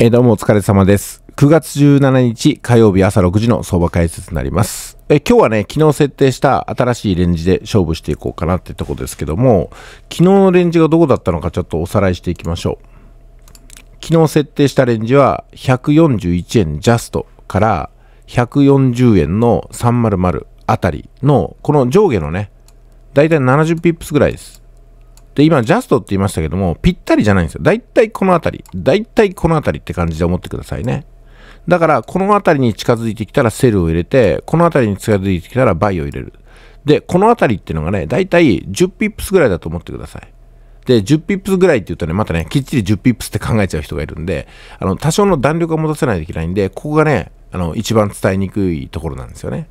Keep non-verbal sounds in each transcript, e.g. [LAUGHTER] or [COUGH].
えー、どうもお疲れ様です。9月17日火曜日朝6時の相場解説になります。え今日はね、昨日設定した新しいレンジで勝負していこうかなってとこですけども、昨日のレンジがどこだったのかちょっとおさらいしていきましょう。昨日設定したレンジは141円ジャストから140円の300あたりのこの上下のね、だいたい70ピップスぐらいです。で、今、ジャストって言いましたけども、ぴったりじゃないんですよ。だいたいこの辺り。だいたいこの辺りって感じで思ってくださいね。だから、この辺りに近づいてきたらセルを入れて、この辺りに近づいてきたらバイを入れる。で、この辺りっていうのがね、だいたい10ピップスぐらいだと思ってください。で、10ピップスぐらいって言うとね、またね、きっちり10ピップスって考えちゃう人がいるんで、あの、多少の弾力を持たせないといけないんで、ここがね、あの、一番伝えにくいところなんですよね。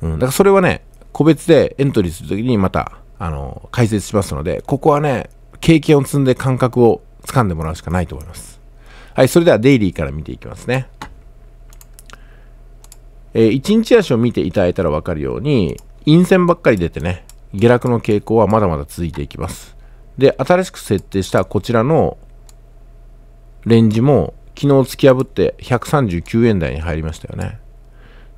うん、だからそれはね、個別でエントリーするときにまた、あの、解説しますので、ここはね、経験を積んで感覚を掴んでもらうしかないと思います。はい、それではデイリーから見ていきますね。えー、1日足を見ていただいたらわかるように、陰線ばっかり出てね、下落の傾向はまだまだ続いていきます。で、新しく設定したこちらのレンジも昨日突き破って139円台に入りましたよね。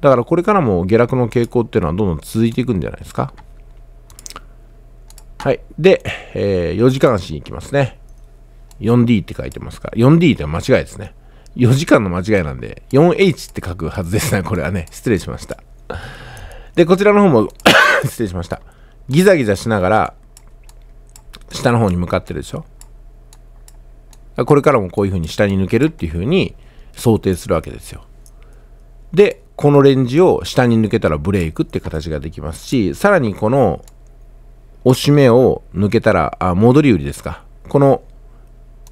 だからこれからも下落の傾向っていうのはどんどん続いていくんじゃないですか。はい。で、えー、4時間足に行きますね。4D って書いてますか 4D って間違いですね。4時間の間違いなんで、4H って書くはずですね。これはね。失礼しました。で、こちらの方も [COUGHS] 失礼しました。ギザギザしながら、下の方に向かってるでしょ。これからもこういう風に下に抜けるっていう風に想定するわけですよ。で、このレンジを下に抜けたらブレイクって形ができますし、さらにこの押し目を抜けたら、あ、戻り売りですか。この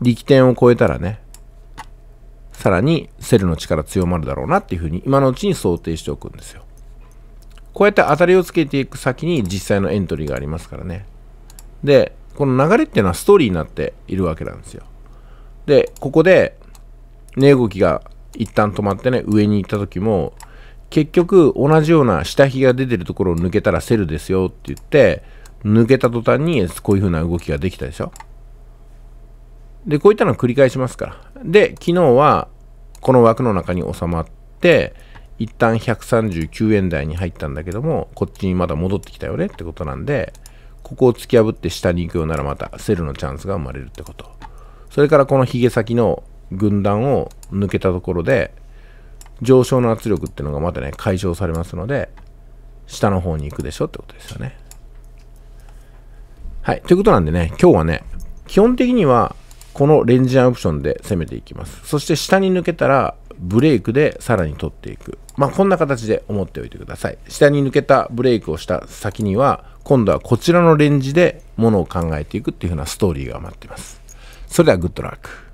力点を超えたらね、さらにセルの力強まるだろうなっていうふうに今のうちに想定しておくんですよ。こうやって当たりをつけていく先に実際のエントリーがありますからね。で、この流れっていうのはストーリーになっているわけなんですよ。で、ここで値動きが一旦止まってね、上に行った時も、結局同じような下火が出てるところを抜けたらセルですよって言って、抜けた途端にこういう風な動きができたでしょでこういったのを繰り返しますからで昨日はこの枠の中に収まって一旦139円台に入ったんだけどもこっちにまだ戻ってきたよねってことなんでここを突き破って下に行くようならまたセルのチャンスが生まれるってことそれからこのヒゲ先の軍団を抜けたところで上昇の圧力っていうのがまたね解消されますので下の方に行くでしょってことですよねはい。ということなんでね、今日はね、基本的には、このレンジアンオプションで攻めていきます。そして下に抜けたら、ブレイクでさらに取っていく。まあ、こんな形で思っておいてください。下に抜けたブレイクをした先には、今度はこちらのレンジでものを考えていくっていう風なストーリーが待ってます。それではグッドラック。